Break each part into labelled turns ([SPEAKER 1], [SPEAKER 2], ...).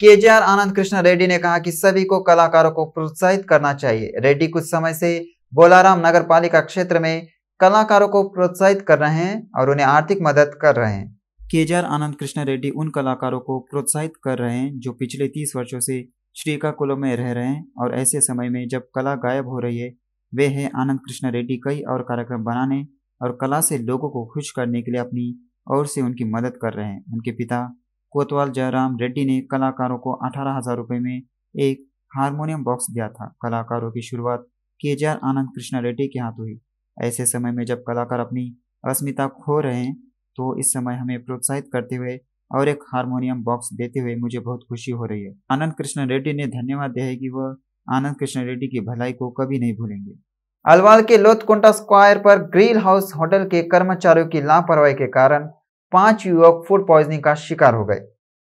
[SPEAKER 1] के J R Anand Krishna Reddy ने कहा कि सभी को कलाकारों को प्रोत्साहित करना चाहिए रेड्डी कुछ समय से बोलाराम नगर पालिका क्षेत्र में कलाकारों को प्रोत्साहित कर रहे हैं और उन्हें आर्थिक मदद कर रहे हैं K J R Anand Krishna Reddy उन कलाकारों को प्रोत्साहित कर रहे हैं जो पिछले तीस वर्षों से श्रीकाकुलम में रह रहे हैं और ऐसे समय में जब कला गायब हो रही है वे हैं आनंद कृष्ण रेड्डी कई और कार्यक्रम बनाने और कला से लोगों को खुश करने के लिए अपनी और से उनकी मदद कर रहे हैं उनके पिता कोतवाल जयराम रेड्डी ने कलाकारों को अठारह हजार रुपये में एक हारमोनियम बॉक्स दिया था कलाकारों की शुरुआत K J R Anand Krishna Reddy के हाथ हुई ऐसे समय में जब कलाकार अपनी अस्मिता खो रहे हैं तो इस समय हमें प्रोत्साहित करते हुए और एक हारमोनियम बॉक्स देते हुए मुझे बहुत खुशी हो रही है आनंद कृष्ण रेड्डी ने धन्यवाद दिया है कि वह आनंद कृष्ण रेड्डी की भलाई को कभी नहीं भूलेंगे अलवाल के लोतकुंटा स्क्वायर पर ग्रील हाउस होटल के कर्मचारियों की लापरवाही के कारण पांच युवक फूड पॉइजनिंग का शिकार हो गए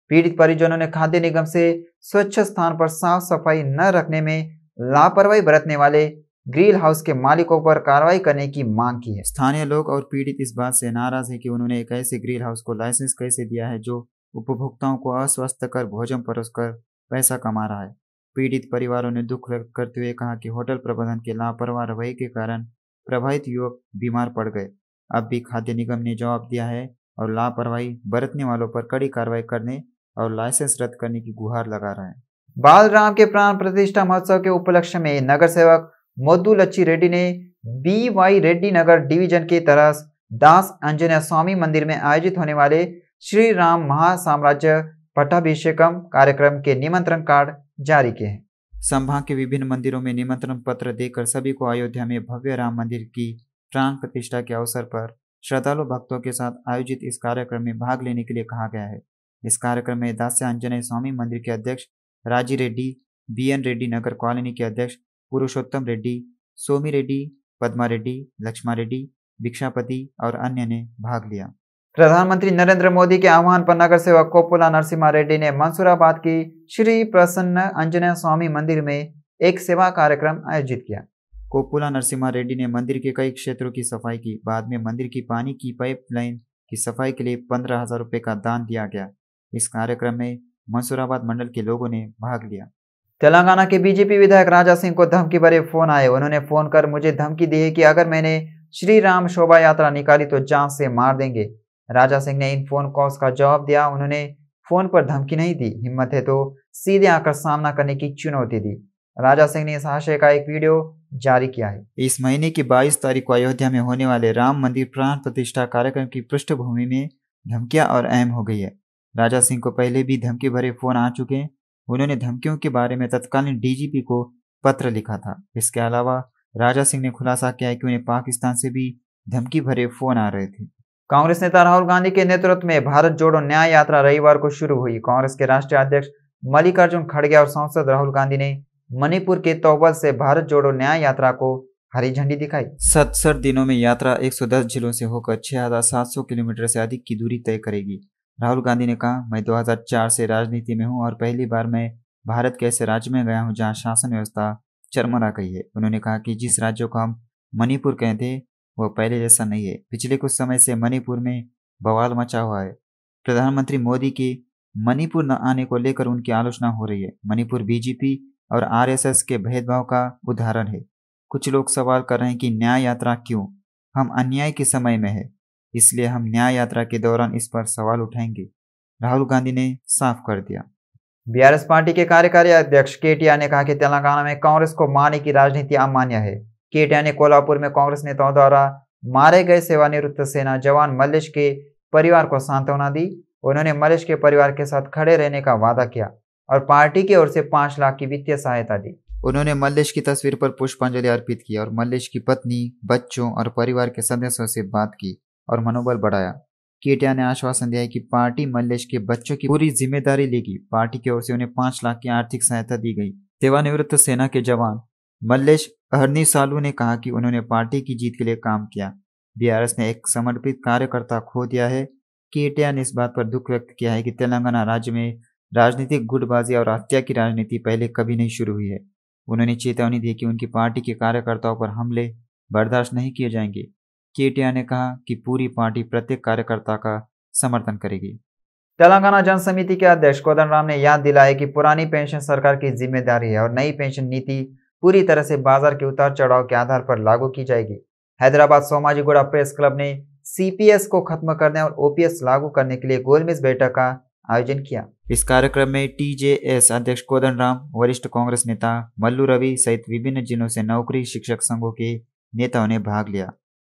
[SPEAKER 1] पीड़ित परिजनों ने खाद्य निगम से स्वच्छ स्थान पर साफ सफाई न रखने में लापरवाही बरतने वाले ग्रिल हाउस के मालिकों पर कार्रवाई करने की मांग की है स्थानीय लोग और पीड़ित इस बात से नाराज है कि उन्होंने एक ऐसे ग्रिल हाउस को लाइसेंस कैसे दिया है जो उपभोक्ताओं को अस्वस्थ कर भोजन परोस कर पैसा कमा रहा है पीड़ित परिवारों ने दुख व्यक्त करते हुए कहा कि होटल प्रबंधन के लापरवाह रवैये के कारण प्रभावित युवक बीमार पड़ गए अब भी खाद्य निगम ने जवाब दिया है और लापरवाही बरतने वालों पर कड़ी कार्रवाई करने और लाइसेंस रद्द करने की गुहार लगा रहा है बालराम के प्राण प्रतिष्ठा महोत्सव के उपलक्ष्य में नगर सेवक मधु लच्छी रेड्डी ने B Y Reddy Nagar division के तरह दास अंजना स्वामी मंदिर में आयोजित होने वाले श्री राम महासाम्राज्य पट्टाभिषेकम कार्यक्रम के निमंत्रण कार्ड जारी किए संभाग के विभिन्न मंदिरों में निमंत्रण पत्र देकर सभी को अयोध्या में भव्य राम मंदिर की प्राण प्रतिष्ठा के अवसर पर श्रद्धालु भक्तों के साथ आयोजित इस कार्यक्रम में भाग लेने के लिए कहा गया है इस कार्यक्रम में दास्य अंजनेय स्वामी मंदिर के अध्यक्ष Raji Reddy B N Reddy Nagar colony के अध्यक्ष पुरुषोत्तम रेड्डी सोमी रेड्डी पद्मा रेड्डी लक्ष्मा रेड्डी भिक्षापति और अन्य ने भाग लिया प्रधानमंत्री नरेंद्र मोदी के आह्वान पर नगर सेवक कोपुला नरसिम्हा रेड्डी ने मंसूराबाद की श्री प्रसन्न अंजना स्वामी मंदिर में एक सेवा कार्यक्रम आयोजित किया कोपुला नरसिम्हा रेड्डी ने मंदिर के कई क्षेत्रों की सफाई की बाद में मंदिर की पानी की पाइप लाइन की सफाई के लिए पंद्रह हजार रुपये का दान दिया गया इस कार्यक्रम में मंसूराबाद मंडल के लोगों ने भाग लिया तेलंगाना के बीजेपी विधायक राजा सिंह को धमकी भरे फोन आए उन्होंने फोन कर मुझे धमकी दी है कि अगर मैंने श्री राम शोभा यात्रा निकाली तो जान से मार देंगे राजा सिंह ने इन फोन कॉल्स का जवाब दिया उन्होंने फोन पर धमकी नहीं दी हिम्मत है तो सीधे आकर सामना करने की चुनौती दी राजा सिंह ने इस आशय का एक वीडियो जारी किया है इस महीने की 22 तारीख को अयोध्या में होने वाले राम मंदिर प्राण प्रतिष्ठा कार्यक्रम की पृष्ठभूमि में धमकियां और अहम हो गई है राजा सिंह को पहले भी धमकी भरे फोन आ चुके हैं उन्होंने धमकियों के बारे में तत्कालीन डीजीपी को पत्र लिखा था इसके अलावा राजा सिंह ने खुलासा किया है कि उन्हें पाकिस्तान से भी धमकी भरे फोन आ रहे थे कांग्रेस नेता राहुल गांधी के नेतृत्व में भारत जोड़ो न्याय यात्रा रविवार को शुरू हुई कांग्रेस के राष्ट्रीय अध्यक्ष मल्लिकार्जुन खड़गे और सांसद राहुल गांधी ने मणिपुर के तौबल से भारत जोड़ो न्याय यात्रा को हरी झंडी दिखाई सतसठ दिनों में यात्रा 110 जिलों से होकर 6,700 किलोमीटर से अधिक की दूरी तय करेगी राहुल गांधी ने कहा मैं 2004 से राजनीति में हूं और पहली बार मैं भारत के ऐसे राज्य में गया हूं जहां शासन व्यवस्था चरमरा गई है उन्होंने कहा कि जिस राज्य को हम मणिपुर कहते वो पहले जैसा नहीं है पिछले कुछ समय से मणिपुर में बवाल मचा हुआ है प्रधानमंत्री मोदी की मणिपुर न आने को लेकर उनकी आलोचना हो रही है मणिपुर बीजेपी और आरएसएस के भेदभाव का उदाहरण है कुछ लोग सवाल कर रहे हैं कि न्याय यात्रा क्यों हम अन्याय के समय में है इसलिए हम न्याय यात्रा के दौरान इस पर सवाल उठाएंगे राहुल गांधी ने साफ कर दिया बीआरएस पार्टी के कार्यकारी अध्यक्ष केटिया ने कहा कि तेलंगाना में कांग्रेस को मारने की राजनीति अमान्य है केटिया ने कोल्हापुर में कांग्रेस नेताओं द्वारा मारे गए सेवानिवृत्त सेना जवान मलेश के परिवार को सांत्वना दी उन्होंने मलेश के परिवार के साथ खड़े रहने का वादा किया और पार्टी की ओर से पांच लाख की वित्तीय सहायता दी उन्होंने मल्लेश की तस्वीर पर पुष्पांजलि अर्पित की और मल्लेश की पत्नी बच्चों और परिवार के सदस्यों से बात की और मनोबल बढ़ाया केटिया ने आश्वासन दिया कि पार्टी मल्लेश के बच्चों की पूरी जिम्मेदारी लेगी पार्टी की ओर से उन्हें पांच लाख की आर्थिक सहायता दी गई सेवानिवृत्त सेना के जवान मल्लेश अहरनी सालू ने कहा कि उन्होंने पार्टी की जीत के लिए काम किया बीआरएस ने एक समर्पित कार्यकर्ता खो दिया है केटिया ने इस बात पर दुख व्यक्त किया है कि तेलंगाना राज्य में राजनीतिक गुटबाजी और हत्या की राजनीति पहले कभी नहीं शुरू हुई है उन्होंने चेतावनी दी कि उनकी पार्टी के कार्यकर्ताओं पर हमले बर्दाश्त नहीं किए जाएंगे केटिया ने कहा कि पूरी पार्टी प्रत्येक कार्यकर्ता का समर्थन करेगी तेलंगाना जन समिति के अध्यक्ष कोदन राम ने याद दिलाया कि पुरानी पेंशन सरकार की जिम्मेदारी है और नई पेंशन नीति पूरी तरह से बाजार के उतार चढ़ाव के आधार पर लागू की जाएगी हैदराबाद सोमाजीगुड़ा प्रेस क्लब ने सीपीएस को खत्म करने और ओपीएस लागू करने के लिए गोलमेज बैठक का आयोजन किया इस कार्यक्रम में टीजेएस अध्यक्ष कोदन राम वरिष्ठ कांग्रेस नेता मल्लू रवि सहित विभिन्न जिलों से नौकरी शिक्षक संघों के नेताओं ने भाग लिया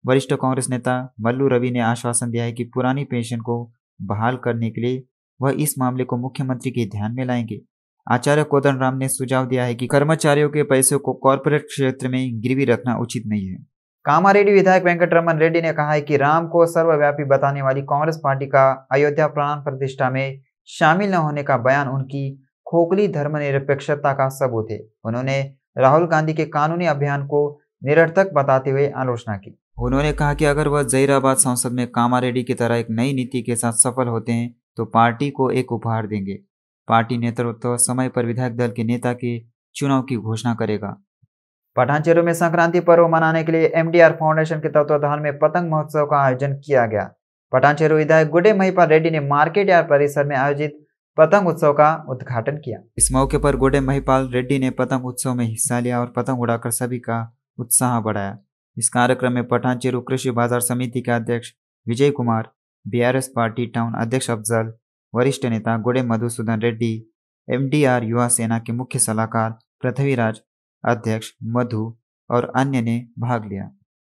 [SPEAKER 1] वरिष्ठ कांग्रेस नेता मल्लू रवि ने आश्वासन दिया है कि पुरानी पेंशन को बहाल करने के लिए वह इस मामले को मुख्यमंत्री के ध्यान में लाएंगे आचार्य कोदन राम ने सुझाव दिया है कि कर्मचारियों के पैसों को कॉरपोरेट क्षेत्र में गिरवी रखना उचित नहीं है कामारेड्डी विधायक वेंकटरमन रेड्डी ने कहा है कि राम को सर्वव्यापी बताने वाली कांग्रेस पार्टी का अयोध्या प्राण प्रतिष्ठा में शामिल न होने का बयान उनकी खोखली धर्मनिरपेक्षता का सबूत है उन्होंने राहुल गांधी के कानूनी अभियान को निरर्थक बताते हुए आलोचना की उन्होंने कहा कि अगर वह जहीराबाद संसद में कामारेड्डी की तरह एक नई नीति के साथ सफल होते हैं तो पार्टी को एक उपहार देंगे पार्टी नेतृत्व समय पर विधायक दल के नेता के चुनाव की घोषणा करेगा पठानचेरू में संक्रांति पर्व मनाने के लिए एमडीआर फाउंडेशन के तत्वाधान में पतंग महोत्सव का आयोजन किया गया पठानचेरू विधायक गुडे महिपाल रेड्डी ने मार्केट यार्ड परिसर में आयोजित पतंग उत्सव का उद्घाटन किया इस मौके पर गुडे महिपाल रेड्डी ने पतंग उत्सव में हिस्सा लिया और पतंग उड़ाकर सभी का उत्साह बढ़ाया इस कार्यक्रम में पठानचेरू कृषि बाजार समिति के अध्यक्ष Vijay Kumar B party town अध्यक्ष अफजल वरिष्ठ नेता गोडे मधुसूदन रेड्डी एम युवा सेना के मुख्य सलाहकार पृथ्वीराज अध्यक्ष मधु और अन्य ने भाग लिया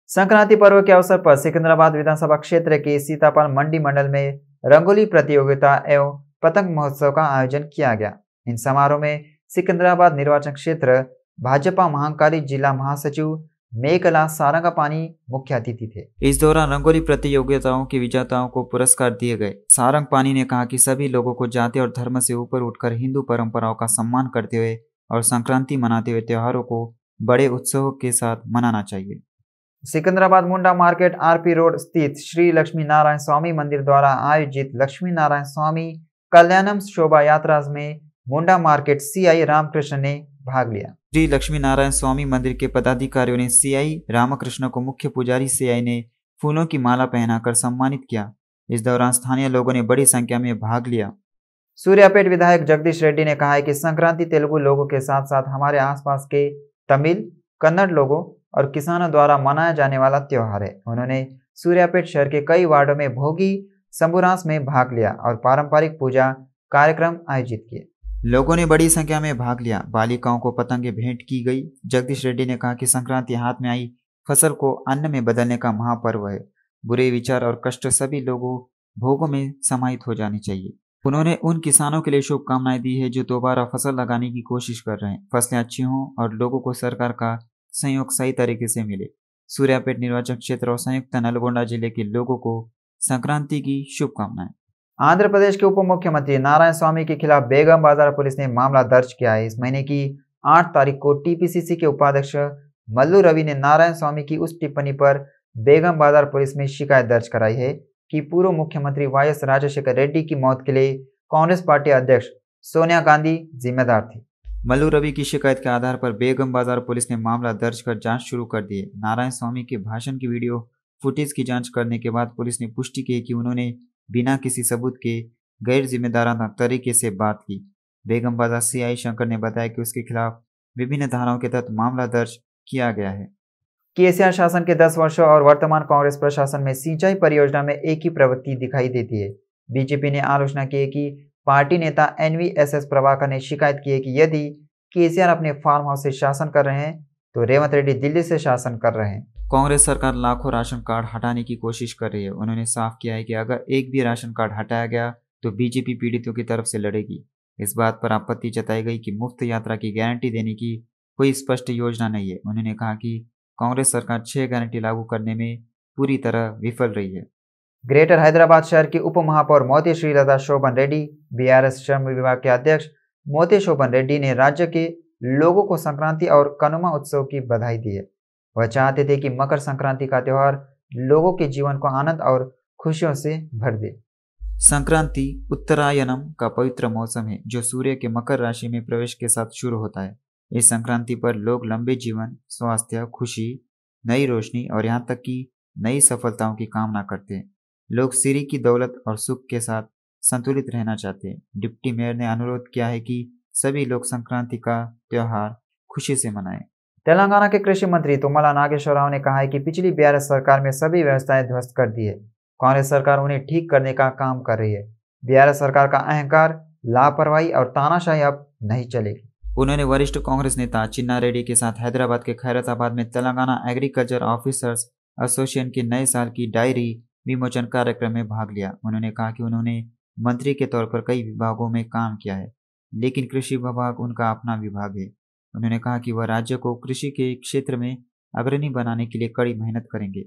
[SPEAKER 1] संक्रांति पर्व के अवसर पर सिकंदराबाद विधानसभा क्षेत्र के सीतापाल मंडी मंडल में रंगोली प्रतियोगिता एवं पतंग महोत्सव का आयोजन किया गया इन समारोह में सिकंदराबाद निर्वाचन क्षेत्र भाजपा महाकाली जिला महासचिव मेकला सारंगापानी मुख्य अतिथि थे इस दौरान रंगोली प्रतियोगिताओं के विजेताओं को पुरस्कार दिए गए सारंग पानी ने कहा कि सभी लोगों को जाति और धर्म से ऊपर उठकर हिंदू परंपराओं का सम्मान करते हुए और संक्रांति मनाते हुए त्योहारों को बड़े उत्सव के साथ मनाना चाहिए Secunderabad Monda market RP road स्थित श्री लक्ष्मी नारायण स्वामी मंदिर द्वारा आयोजित लक्ष्मी नारायण स्वामी कल्याणम शोभा यात्रा में मुंडा मार्केट सीआई रामकृष्ण ने भाग लिया श्री लक्ष्मी नारायण स्वामी मंदिर के पदाधिकारियों ने सीआई रामकृष्ण को मुख्य पुजारी सीआई ने फूलों की माला पहनाकर सम्मानित किया इस दौरान स्थानीय लोगों ने बड़ी संख्या में भाग लिया सूर्यापेट विधायक जगदीश रेड्डी ने कहा है कि संक्रांति तेलुगु लोगों के साथ साथ हमारे आसपास के तमिल कन्नड़ लोगों और किसानों द्वारा मनाया जाने वाला त्यौहार है उन्होंने सूर्यापेट शहर के कई वार्डों में भोगी संबुरांस में भाग लिया और पारंपरिक पूजा कार्यक्रम आयोजित किए लोगों ने बड़ी संख्या में भाग लिया बालिकाओं को पतंगे भेंट की गई जगदीश रेड्डी ने कहा कि संक्रांति हाथ में आई फसल को अन्न में बदलने का महापर्व है बुरे विचार और कष्ट सभी लोगों भोगों में समाहित हो जाने चाहिए उन्होंने उन किसानों के लिए शुभकामनाएं दी है जो दोबारा फसल लगाने की कोशिश कर रहे हैं फसलें अच्छी हों और लोगों को सरकार का सहयोग सही तरीके से मिले सूर्यापेट निर्वाचन क्षेत्र और संयुक्त नलगोंडा जिले के लोगों को संक्रांति की शुभकामनाएं आंध्र प्रदेश के उप मुख्यमंत्री नारायण स्वामी के खिलाफ बेगम बाजार पुलिस ने मामला दर्ज किया है इस महीने की आठ तारीख को टीपीसीसी के उपाध्यक्ष मल्लू रवि ने नारायण स्वामी की उस टिप्पणी पर बेगम बाजार पुलिस में शिकायत दर्ज कराई है कि पूर्व मुख्यमंत्री वाई एस राजशेखर रेड्डी की मौत के लिए कांग्रेस पार्टी अध्यक्ष सोनिया गांधी जिम्मेदार थी मल्लू रवि की शिकायत के आधार पर बेगम बाजार पुलिस ने मामला दर्ज कर जांच शुरू कर दी नारायण स्वामी के भाषण की वीडियो फुटेज की जांच करने के बाद पुलिस ने पुष्टि की कि उन्होंने बिना किसी सबूत के गैर जिम्मेदाराना तरीके से बात की बेगम बाजार सीआई शंकर ने बताया कि उसके खिलाफ विभिन्न धाराओं के तहत मामला दर्ज किया गया है केसीआर शासन के 10 वर्षों और वर्तमान कांग्रेस प्रशासन में सिंचाई परियोजना में एक ही प्रवृत्ति दिखाई देती है बीजेपी ने आलोचना की है कि पार्टी नेता एनवीएसएस प्रभाकर ने शिकायत की है कि यदि केसीआर अपने फार्म हाउस से शासन कर रहे हैं तो रेवंत रेड्डी दिल्ली से शासन कर रहे हैं कांग्रेस सरकार लाखों राशन कार्ड हटाने की कोशिश कर रही है उन्होंने साफ किया है कि अगर एक भी राशन कार्ड हटाया गया तो बीजेपी पीड़ितों की तरफ से लड़ेगी इस बात पर आपत्ति जताई गई कि मुफ्त यात्रा की गारंटी देने की कोई स्पष्ट योजना नहीं है उन्होंने कहा कि कांग्रेस सरकार छह गारंटी लागू करने में पूरी तरह विफल रही है ग्रेटर हैदराबाद शहर के उप महापौर Moti Srilatha Shobhan Reddy B R S श्रम विभाग के अध्यक्ष मोती शोभन रेड्डी ने राज्य के लोगों को संक्रांति और कनुमा उत्सव की बधाई दी है वह चाहते थे कि मकर संक्रांति का त्यौहार लोगों के जीवन को आनंद और खुशियों से भर दे संक्रांति उत्तरायणम का पवित्र मौसम है जो सूर्य के मकर राशि में प्रवेश के साथ शुरू होता है इस संक्रांति पर लोग लंबे जीवन स्वास्थ्य खुशी नई रोशनी और यहाँ तक कि नई सफलताओं की कामना करते हैं लोग सीरी की दौलत और सुख के साथ संतुलित रहना चाहते हैं डिप्टी मेयर ने अनुरोध किया है कि सभी लोग संक्रांति का त्यौहार खुशी से मनाएं तेलंगाना के कृषि मंत्री तुमला नागेश्वर राव ने कहा है कि पिछली बिहार सरकार में सभी व्यवस्थाएं ध्वस्त कर दी है कांग्रेस सरकार उन्हें ठीक करने का काम कर रही है बिहार सरकार का अहंकार लापरवाही और तानाशाही अब नहीं चलेगी उन्होंने वरिष्ठ कांग्रेस नेता चिन्ना रेड्डी के साथ हैदराबाद के खैरताबाद में तेलंगाना एग्रीकल्चर ऑफिसर्स एसोसिएशन के नए साल की डायरी विमोचन कार्यक्रम में भाग लिया उन्होंने कहा कि उन्होंने मंत्री के तौर पर कई विभागों में काम किया है लेकिन कृषि विभाग उनका अपना विभाग है उन्होंने कहा कि वह राज्य को कृषि के क्षेत्र में अग्रणी बनाने के लिए कड़ी मेहनत करेंगे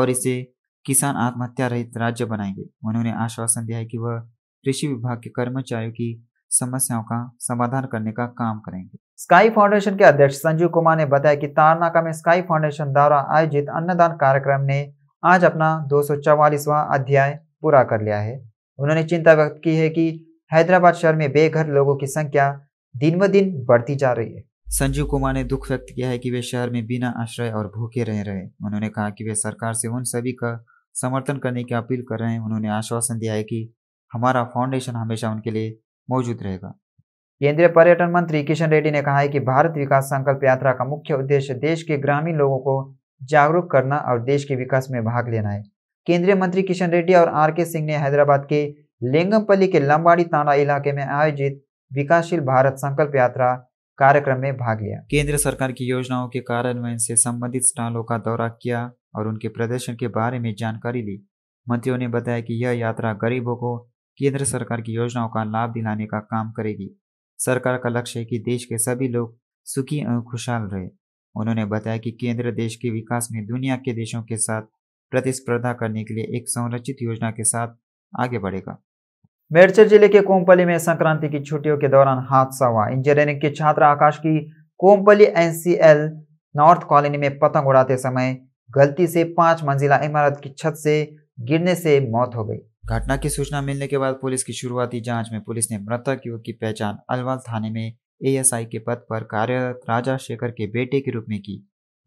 [SPEAKER 1] और इसे किसान आत्महत्या रहित राज्य बनाएंगे उन्होंने आश्वासन दिया है कि वह कृषि विभाग के कर्मचारियों की समस्याओं का समाधान करने का काम करेंगे स्काई फाउंडेशन के अध्यक्ष संजीव कुमार ने बताया कि तारनाका में स्काई फाउंडेशन द्वारा आयोजित अन्नदान कार्यक्रम ने आज अपना दो अध्याय पूरा कर लिया है उन्होंने चिंता व्यक्त की है कि हैदराबाद शहर में बेघर लोगों की संख्या दिन ब दिन बढ़ती जा रही है संजीव कुमार ने दुख व्यक्त किया है कि वे शहर में बिना आश्रय और भूखे रह रहे हैं उन्होंने कहा कि वे सरकार से उन सभी का समर्थन करने की अपील कर रहे हैं उन्होंने आश्वासन दिया है कि हमारा फाउंडेशन हमेशा उनके लिए मौजूद रहेगा केंद्रीय पर्यटन मंत्री किशन रेड्डी ने कहा है कि भारत विकास संकल्प यात्रा का मुख्य उद्देश्य देश के ग्रामीण लोगों को जागरूक करना और देश के विकास में भाग लेना है केंद्रीय मंत्री किशन रेड्डी और आर के सिंह ने हैदराबाद के लिंगमपल्ली के लंबाड़ी ताना इलाके में आयोजित विकासशील भारत संकल्प यात्रा कार्यक्रम में भाग लिया केंद्र सरकार की योजनाओं के कार्यान्वयन से संबंधित स्टॉलों का दौरा किया और उनके प्रदर्शन के बारे में जानकारी ली मंत्रियों ने बताया कि यह यात्रा गरीबों को केंद्र सरकार की योजनाओं का लाभ दिलाने का काम करेगी सरकार का लक्ष्य है कि देश के सभी लोग सुखी और खुशहाल रहे उन्होंने बताया कि केंद्र देश के विकास में दुनिया के देशों के साथ प्रतिस्पर्धा करने के लिए एक संरचित योजना के साथ आगे बढ़ेगा मेरचर जिले के कोमपली में संक्रांति की छुट्टियों के दौरान हादसा हुआ इंजीनियरिंग के छात्र आकाश की कोमपली एनसीएल नॉर्थ कॉलोनी में पतंग उड़ाते समय गलती से पांच मंजिला इमारत की छत से गिरने से मौत हो गई घटना की सूचना मिलने के बाद पुलिस की शुरुआती जांच में पुलिस ने मृतक युवक की पहचान अलवाल थाने में एएसआई के पद पर कार्यरत राजा शेखर के बेटे के रूप में की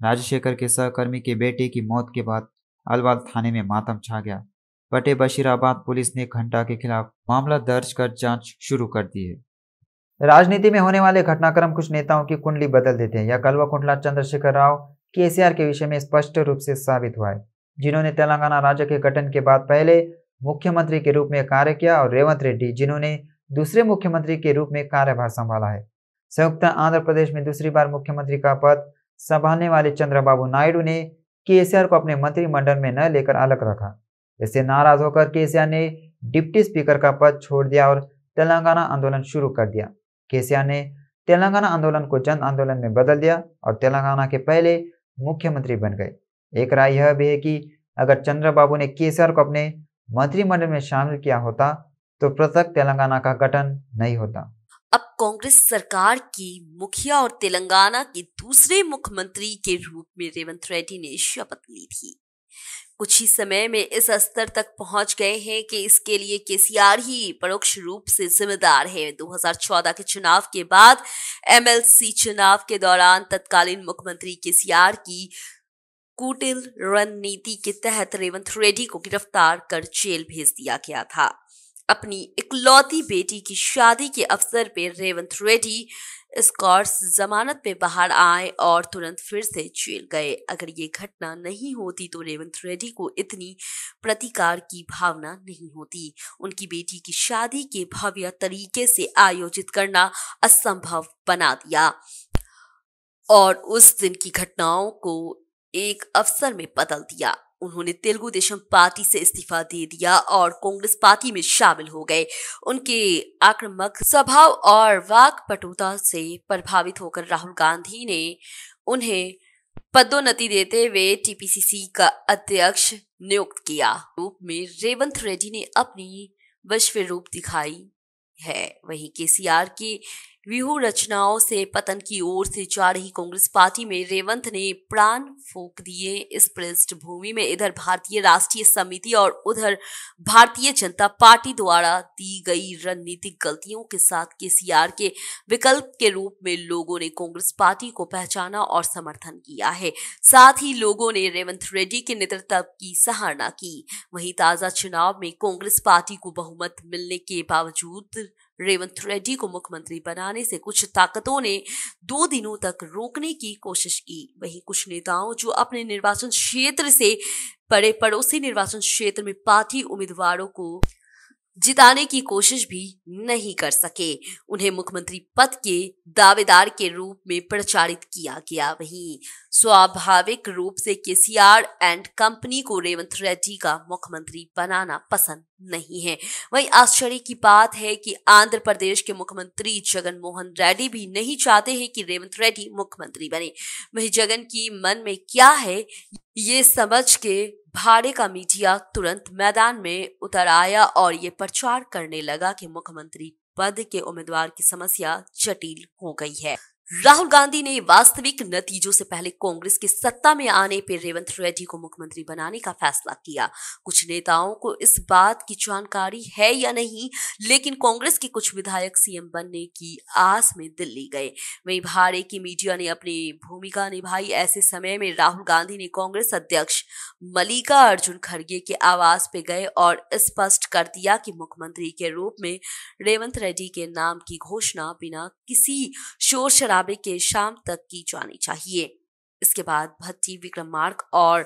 [SPEAKER 1] राजशेखर के सहकर्मी के बेटे की मौत के बाद अलवाल थाने में मातम छा गया पटे बशीराबाद पुलिस ने घंटा के खिलाफ मामला दर्ज कर जांच शुरू कर दी है राजनीति में होने वाले घटनाक्रम कुछ नेताओं की कुंडली बदल देते हैं यह कलवा कुंडला चंद्रशेखर राव केसीआर के विषय में स्पष्ट रूप से साबित हुआ है जिन्होंने तेलंगाना राज्य के गठन के बाद पहले मुख्यमंत्री के रूप में कार्य किया और रेवंत रेड्डी जिन्होंने दूसरे मुख्यमंत्री के रूप में कार्यभार संभाला है संयुक्त आंध्र प्रदेश में दूसरी बार मुख्यमंत्री का पद संभालने वाले चंद्रबाबू नायडू ने केसीआर को अपने मंत्रिमंडल में न लेकर अलग रखा इससे नाराज होकर केसीआर ने डिप्टी स्पीकर का पद छोड़ दिया और तेलंगाना आंदोलन शुरू कर दिया केसीआर ने तेलंगाना आंदोलन को जन आंदोलन में बदल दिया और तेलंगाना के पहले मुख्यमंत्री बन गए एक राय यह भी है कि अगर चंद्रबाबू ने केसीआर को अपने मंत्रिमंडल में शामिल किया होता तो पृथक तेलंगाना का गठन नहीं होता
[SPEAKER 2] अब कांग्रेस सरकार की मुखिया और तेलंगाना के दूसरे मुख्यमंत्री के रूप में रेवंत रेड्डी ने शपथ ली थी कुछ ही समय में इस स्तर तक पहुंच गए हैं कि इसके लिए केसीआर ही परोक्ष रूप से जिम्मेदार है 2014 के चुनाव के बाद एमएलसी चुनाव के दौरान तत्कालीन मुख्यमंत्री केसीआर की कुटिल रणनीति के तहत रेवंत रेड्डी को गिरफ्तार कर जेल भेज दिया गया था अपनी इकलौती बेटी की शादी के अवसर पर रेवंत रेड्डी स्कॉट्स जमानत पे बाहर आए और तुरंत फिर से जेल गए अगर ये घटना नहीं होती तो रेवंत रेड्डी को इतनी प्रतिकार की भावना नहीं होती उनकी बेटी की शादी के भव्य तरीके से आयोजित करना असंभव बना दिया और उस दिन की घटनाओं को एक अफसर में बदल दिया उन्होंने तेलुगु देशम पार्टी से इस्तीफा दे दिया और कांग्रेस पार्टी में शामिल हो गए उनके आक्रामक स्वभाव और वाक पटुता से प्रभावित होकर राहुल गांधी ने उन्हें पदोन्नति देते हुए टीपीसीसी का अध्यक्ष नियुक्त किया रूप में रेवंत रेड्डी ने अपनी विश्व रूप दिखाई है वही केसीआर के व्यूह रचनाओं से पतन की ओर से जा रही कांग्रेस पार्टी में रेवंत ने प्राण फूक दिए इस पृष्ठभूमि में इधर भारतीय राष्ट्रीय समिति और उधर भारतीय जनता पार्टी द्वारा दी गई रणनीतिक गलतियों के साथ केसीआर के विकल्प के रूप में लोगों ने कांग्रेस पार्टी को पहचाना और समर्थन किया है साथ ही लोगों ने रेवंत रेड्डी के नेतृत्व की सराहना की वहीं ताजा चुनाव में कांग्रेस पार्टी को बहुमत मिलने के बावजूद रेवंत रेड्डी को मुख्यमंत्री बनाने से कुछ ताकतों ने दो दिनों तक रोकने की कोशिश की वहीं कुछ नेताओं जो अपने निर्वाचन क्षेत्र से पड़े पड़ोसी निर्वाचन क्षेत्र में पार्टी उम्मीदवारों को जिताने की कोशिश भी नहीं कर सके उन्हें मुख्यमंत्री पद के दावेदार के रूप में प्रचारित किया गया वहीं स्वाभाविक रूप से केसीआर एंड कंपनी को रेवंत रेड्डी का मुख्यमंत्री बनाना पसंद नहीं है वही आश्चर्य की बात है कि आंध्र प्रदेश के मुख्यमंत्री जगन मोहन रेड्डी भी नहीं चाहते हैं कि रेवंत रेड्डी मुख्यमंत्री बने वही जगन की मन में क्या है ये समझ के भाड़े का मीडिया तुरंत मैदान में उतर आया और ये प्रचार करने लगा कि मुख्यमंत्री पद के उम्मीदवार की समस्या जटिल हो गई है राहुल गांधी ने वास्तविक नतीजों से पहले कांग्रेस के सत्ता में आने पर रेवंत रेड्डी को मुख्यमंत्री बनाने का फैसला किया कुछ नेताओं को इस बात की जानकारी है या नहीं लेकिन कांग्रेस के कुछ विधायक सीएम बनने की आस में दिल्ली गए वहीं भारे की मीडिया ने अपनी भूमिका निभाई ऐसे समय में राहुल गांधी ने कांग्रेस अध्यक्ष मल्लिका अर्जुन खड़गे के आवास पे गए और स्पष्ट कर दिया कि मुख्यमंत्री के रूप में रेवंत रेड्डी के नाम की घोषणा बिना किसी शोर शराब मुताबिक के शाम तक की जानी चाहिए इसके बाद भट्टी विक्रम मार्क और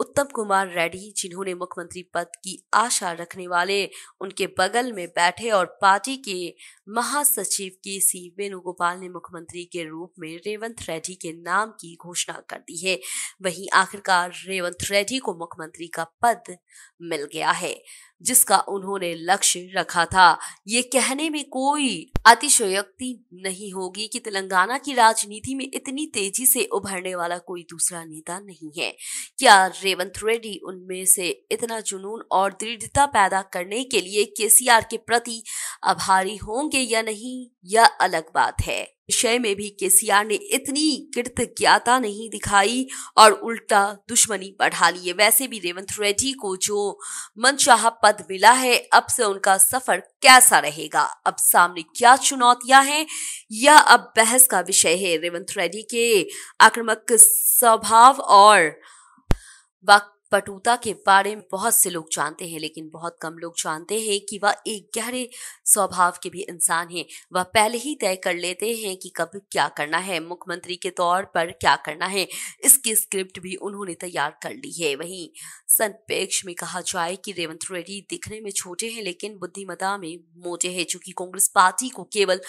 [SPEAKER 2] उत्तम कुमार रेड्डी जिन्होंने मुख्यमंत्री पद की आशा रखने वाले उनके बगल में बैठे और पार्टी के महासचिव के सी वेणुगोपाल ने मुख्यमंत्री के रूप में रेवंत रेड्डी के नाम की घोषणा कर दी है वहीं आखिरकार रेवंत रेड्डी को मुख्यमंत्री का पद मिल गया है जिसका उन्होंने लक्ष्य रखा था ये कहने में कोई अतिशयोक्ति नहीं होगी कि तेलंगाना की राजनीति में इतनी तेजी से उभरने वाला कोई दूसरा नेता नहीं है क्या रेवंत रेड्डी उनमें से इतना जुनून और दृढ़ता पैदा करने के लिए केसीआर के प्रति आभारी होंगे या नहीं यह अलग बात है विषय में भी केसीआर ने इतनी कृतज्ञता नहीं दिखाई और उल्टा दुश्मनी बढ़ा ली है वैसे भी रेवंत रेड्डी को जो मनशाह पद मिला है अब से उनका सफर कैसा रहेगा अब सामने क्या चुनौतियां हैं यह अब बहस का विषय है रेवंत रेड्डी के आक्रामक स्वभाव और वक्त पटूता के बारे में बहुत से लोग जानते हैं लेकिन बहुत कम लोग जानते हैं कि वह एक गहरे स्वभाव के भी इंसान हैं वह पहले ही तय कर लेते हैं कि कब क्या करना है मुख्यमंत्री के तौर पर क्या करना है इसकी स्क्रिप्ट भी उन्होंने तैयार कर ली है वहीं संपेक्ष में कहा जाए कि रेवंत रेड्डी दिखने में छोटे हैं लेकिन बुद्धिमता में मोटे हैं चूंकि कांग्रेस पार्टी को केवल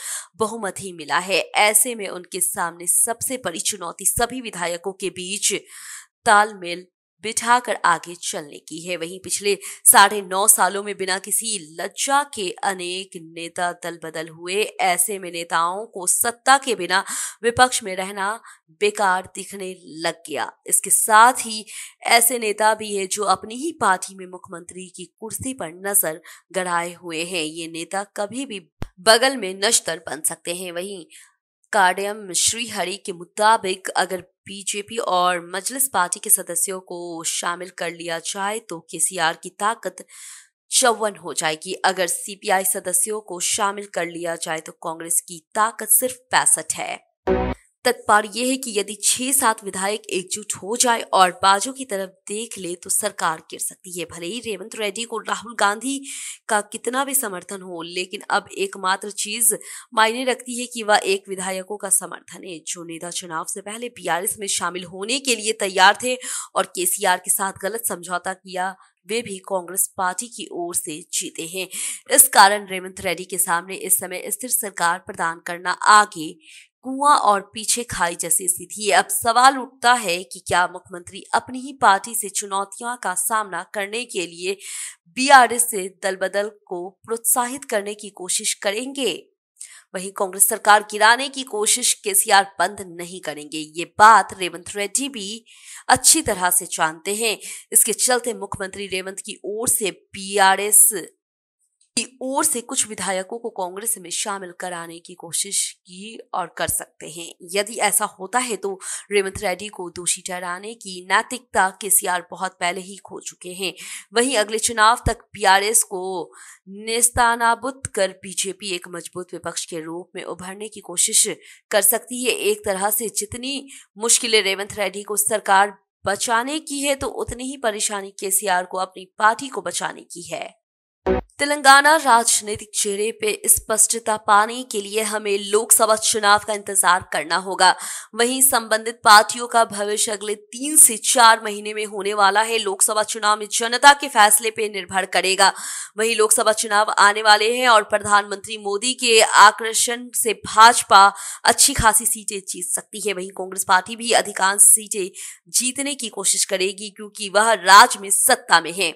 [SPEAKER 2] बहुमत ही मिला है ऐसे में उनके सामने सबसे बड़ी चुनौती सभी विधायकों के बीच तालमेल बिठाकर आगे चलने की है वहीं पिछले साढ़े नौ सालों में बिना किसी लज्जा के अनेक नेता दल बदल हुए ऐसे में नेताओं को सत्ता के बिना विपक्ष में रहना बेकार दिखने लग गया इसके साथ ही ऐसे नेता भी है जो अपनी ही पार्टी में मुख्यमंत्री की कुर्सी पर नजर गड़ाए हुए हैं ये नेता कभी भी बगल में नश्तर बन सकते हैं वहीं कार्डियम श्रीहरि के मुताबिक अगर बीजेपी और मजलिस पार्टी के सदस्यों को शामिल कर लिया जाए तो केसीआर की ताकत चौवन हो जाएगी अगर सीपीआई सदस्यों को शामिल कर लिया जाए तो कांग्रेस की ताकत सिर्फ पैंसठ है तत्पर यह है कि यदि छह सात विधायक एकजुट हो जाए और बाजू की तरफ देख ले तो सरकार गिर सकती है भले ही रेवंत रेड्डी को राहुल गांधी का कितना भी समर्थन हो लेकिन अब एकमात्र चीज मायने रखती है कि वह एक विधायकों का समर्थन है जो नेता चुनाव से पहले बी में शामिल होने के लिए तैयार थे और के के साथ गलत समझौता किया वे भी कांग्रेस पार्टी की ओर से जीते हैं इस कारण रेवंत रेड्डी के सामने इस समय स्थिर सरकार प्रदान करना आगे कुआं और पीछे खाई जैसी स्थिति है अब सवाल उठता है कि क्या मुख्यमंत्री अपनी ही पार्टी से चुनौतियों का सामना करने के लिए बीआरएस से दल बदल को प्रोत्साहित करने की कोशिश करेंगे वहीं कांग्रेस सरकार गिराने की कोशिश केसीआर बंद नहीं करेंगे ये बात रेवंत रेड्डी भी अच्छी तरह से जानते हैं इसके चलते मुख्यमंत्री रेवंत की ओर से बीआरएस की ओर से कुछ विधायकों को कांग्रेस में शामिल कराने की कोशिश की और कर सकते हैं यदि ऐसा होता है तो रेवंत रेड्डी को दोषी ठहराने की नैतिकता के सीआर बहुत पहले ही खो चुके हैं वहीं अगले चुनाव तक पीआरएस को निस्तानाबुद कर बीजेपी एक मजबूत विपक्ष के रूप में उभरने की कोशिश कर सकती है एक तरह से जितनी मुश्किलें रेवंत रेड्डी को सरकार बचाने की है तो उतनी ही परेशानी केसीआर को अपनी पार्टी को बचाने की है तेलंगाना राजनीतिक चेहरे पे स्पष्टता पाने के लिए हमें लोकसभा चुनाव का इंतजार करना होगा वहीं संबंधित पार्टियों का भविष्य अगले तीन से चार महीने में होने वाला है लोकसभा चुनाव में जनता के फैसले पे निर्भर करेगा वहीं लोकसभा चुनाव आने वाले हैं और प्रधानमंत्री मोदी के आकर्षण से भाजपा अच्छी खासी सीटें जीत सकती है वहीं कांग्रेस पार्टी भी अधिकांश सीटें जीतने की कोशिश करेगी क्योंकि वह राज्य में सत्ता में है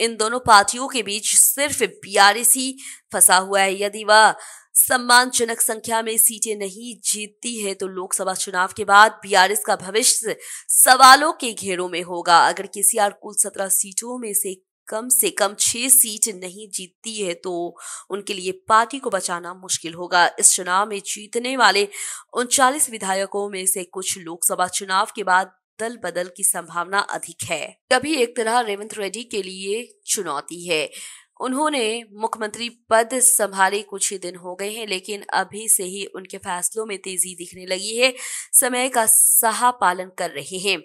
[SPEAKER 2] इन दोनों पार्टियों के बीच सिर्फ बीआरएस ही फंसा हुआ है यदि वह सम्मानजनक संख्या में सीटें नहीं जीतती है तो लोकसभा चुनाव के बाद बीआरएस का भविष्य सवालों के घेरों में होगा अगर केसीआर कुल सत्रह सीटों में से कम से कम छह सीट नहीं जीतती है तो उनके लिए पार्टी को बचाना मुश्किल होगा इस चुनाव में जीतने वाले उनचालीस विधायकों में से कुछ लोकसभा चुनाव के बाद दल बदल की संभावना अधिक है तभी एक तरह रेवंत रेड्डी के लिए चुनौती है उन्होंने मुख्यमंत्री पद संभाले कुछ ही दिन हो गए हैं लेकिन अभी से ही उनके फैसलों में तेजी दिखने लगी है समय का सहा पालन कर रहे हैं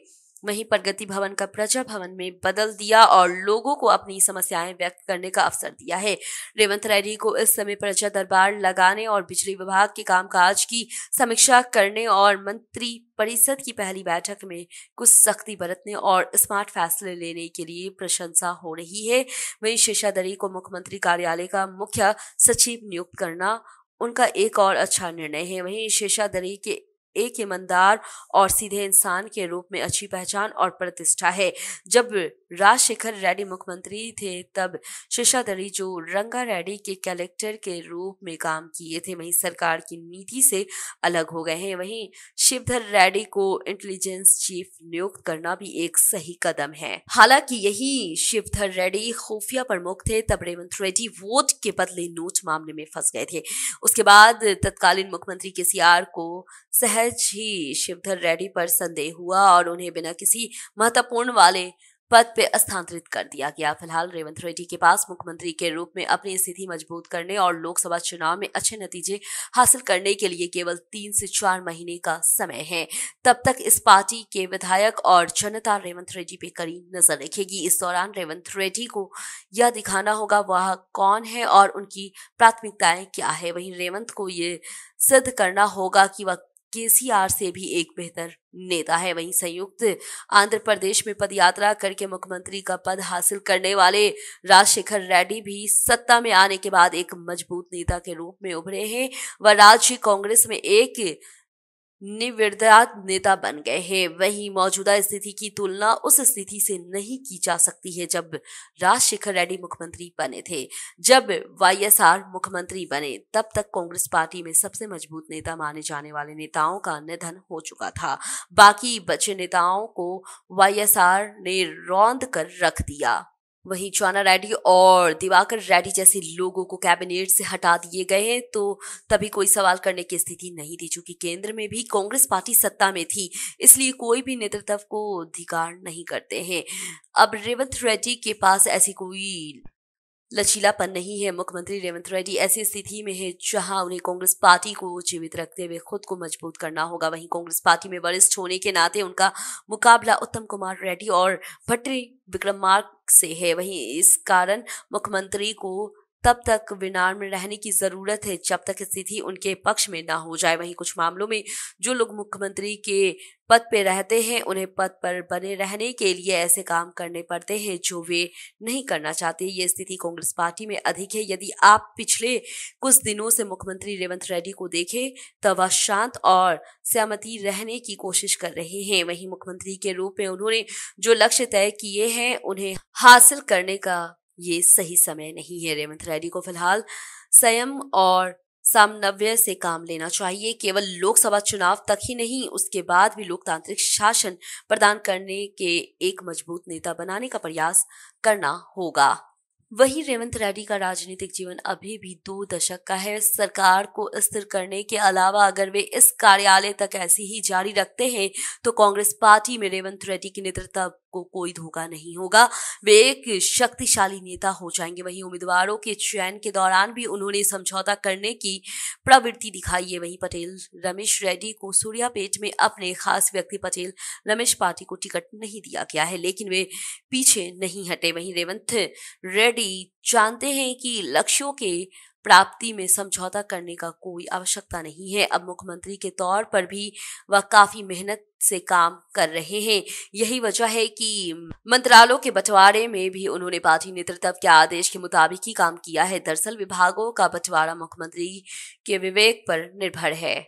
[SPEAKER 2] वहीं प्रगति भवन का प्रजा भवन में बदल दिया और लोगों को अपनी समस्याएं व्यक्त करने का अवसर दिया है रेवंत रेड्डी को इस समय प्रजा दरबार लगाने और बिजली विभाग के कामकाज की समीक्षा करने और मंत्री परिषद की पहली बैठक में कुछ सख्ती बरतने और स्मार्ट फैसले लेने के लिए प्रशंसा हो रही है वहीं शेषादरी को मुख्यमंत्री कार्यालय का मुख्य सचिव नियुक्त करना उनका एक और अच्छा निर्णय है वहीं शेषादरी के एक ईमानदार और सीधे इंसान के रूप में अच्छी पहचान और प्रतिष्ठा है जब राजशेखर रेड्डी मुख्यमंत्री थे तब शिशाधरी जो रंगा रेड्डी के कलेक्टर के रूप में काम किए थे वहीं सरकार की नीति से अलग हो गए हैं वहीं शिवधर रेड्डी को इंटेलिजेंस चीफ नियुक्त करना भी एक सही कदम है हालांकि यही शिवधर रेड्डी खुफिया प्रमुख थे तब रेवंत रेड्डी वोट के बदले नोट मामले में फंस गए थे उसके बाद तत्कालीन मुख्यमंत्री के को सहज ही शिवधर रेड्डी पर संदेह हुआ और उन्हें बिना किसी महत्वपूर्ण वाले पद पे स्थानांतरित कर दिया गया फिलहाल रेवंत रेड्डी के पास मुख्यमंत्री के रूप में अपनी स्थिति मजबूत करने और लोकसभा चुनाव में अच्छे नतीजे हासिल करने के लिए केवल तीन से चार महीने का समय है तब तक इस पार्टी के विधायक और जनता रेवंत रेड्डी पे कड़ी नजर रखेगी इस दौरान रेवंत रेड्डी को यह दिखाना होगा वह कौन है और उनकी प्राथमिकताएं क्या है वहीं रेवंत को ये सिद्ध करना होगा कि वह केसीआर से भी एक बेहतर नेता है वहीं संयुक्त आंध्र प्रदेश में पदयात्रा करके मुख्यमंत्री का पद हासिल करने वाले राजशेखर रेड्डी भी सत्ता में आने के बाद एक मजबूत नेता के रूप में उभरे हैं वह राज्य कांग्रेस में एक निविर्दात नेता बन गए हैं वहीं मौजूदा स्थिति की तुलना उस स्थिति से नहीं की जा सकती है जब राजशेखर रेड्डी मुख्यमंत्री बने थे जब वाईएसआर मुख्यमंत्री बने तब तक कांग्रेस पार्टी में सबसे मजबूत नेता माने जाने वाले नेताओं का निधन हो चुका था बाकी बचे नेताओं को वाईएसआर ने रौंद कर रख दिया वहीं चौना रेड्डी और दिवाकर रेड्डी जैसे लोगों को कैबिनेट से हटा दिए गए हैं तो तभी कोई सवाल करने की स्थिति नहीं थी चूंकि केंद्र में भी कांग्रेस पार्टी सत्ता में थी इसलिए कोई भी नेतृत्व को अधिकार नहीं करते हैं अब रेवंत रेड्डी के पास ऐसी कोई लचीलापन नहीं है मुख्यमंत्री रेवंत रेड्डी ऐसी स्थिति में है जहां उन्हें कांग्रेस पार्टी को जीवित रखते हुए खुद को मजबूत करना होगा वहीं कांग्रेस पार्टी में वरिष्ठ होने के नाते उनका मुकाबला उत्तम कुमार रेड्डी और भट्टी विक्रम मार्ग से है वहीं इस कारण मुख्यमंत्री को तब तक विनार में रहने की जरूरत है जब तक स्थिति उनके पक्ष में ना हो जाए वहीं कुछ मामलों में जो लोग मुख्यमंत्री के पद पर रहते हैं उन्हें पद पर बने रहने के लिए ऐसे काम करने पड़ते हैं जो वे नहीं करना चाहते ये स्थिति कांग्रेस पार्टी में अधिक है यदि आप पिछले कुछ दिनों से मुख्यमंत्री रेवंत रेड्डी को देखें तो वह शांत और सहमति रहने की कोशिश कर रहे हैं वहीं मुख्यमंत्री के रूप में उन्होंने जो लक्ष्य तय किए हैं उन्हें हासिल करने का ये सही समय नहीं है रेवंत रेड्डी को फिलहाल संयम और सामनव्य से काम लेना चाहिए केवल लोकसभा चुनाव तक ही नहीं उसके बाद भी लोकतांत्रिक शासन प्रदान करने के एक मजबूत नेता बनाने का प्रयास करना होगा वही रेवंत रेड्डी का राजनीतिक जीवन अभी भी दो दशक का है सरकार को स्थिर करने के अलावा अगर वे इस कार्यालय तक ऐसी ही जारी रखते हैं तो कांग्रेस पार्टी में रेवंत रेड्डी के नेतृत्व को कोई धोखा नहीं होगा वे एक शक्तिशाली नेता हो जाएंगे वहीं उम्मीदवारों के चयन के दौरान भी उन्होंने समझौता करने की प्रवृत्ति दिखाई है वहीं पटेल रमेश रेड्डी को सूर्यापेट में अपने खास व्यक्ति पटेल रमेश पार्टी को टिकट नहीं दिया गया है लेकिन वे पीछे नहीं हटे वहीं रेवंत रेड्डी जानते हैं कि लक्ष्यों के प्राप्ति में समझौता करने का कोई आवश्यकता नहीं है अब मुख्यमंत्री के तौर पर भी वह काफी मेहनत से काम कर रहे हैं यही वजह है कि मंत्रालयों के बंटवारे में भी उन्होंने पार्टी नेतृत्व के आदेश के मुताबिक ही काम किया है दरअसल विभागों का बंटवारा मुख्यमंत्री के विवेक पर निर्भर है